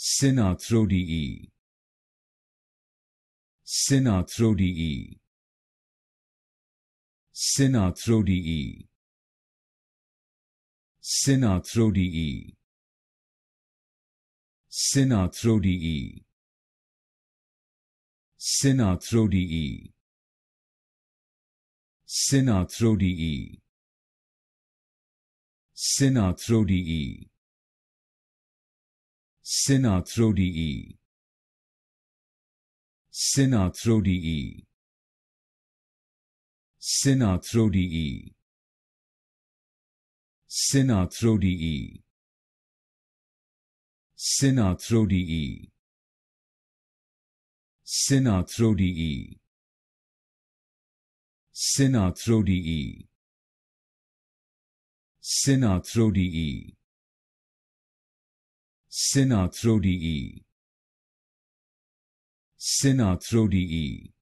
Synarthrodiae Synarthrodiae Synarthrodiae Synarthrodiae Synarthrodiae Synarthrodiae Synarthrodiae Synarthrodiae Synarthrodiae Synarthrodiae Synarthrodiae Synarthrodiae Synarthrodiae Synarthrodiae Synarthrodiae Synarthrodiae Synarthrodiae Synarthrodiae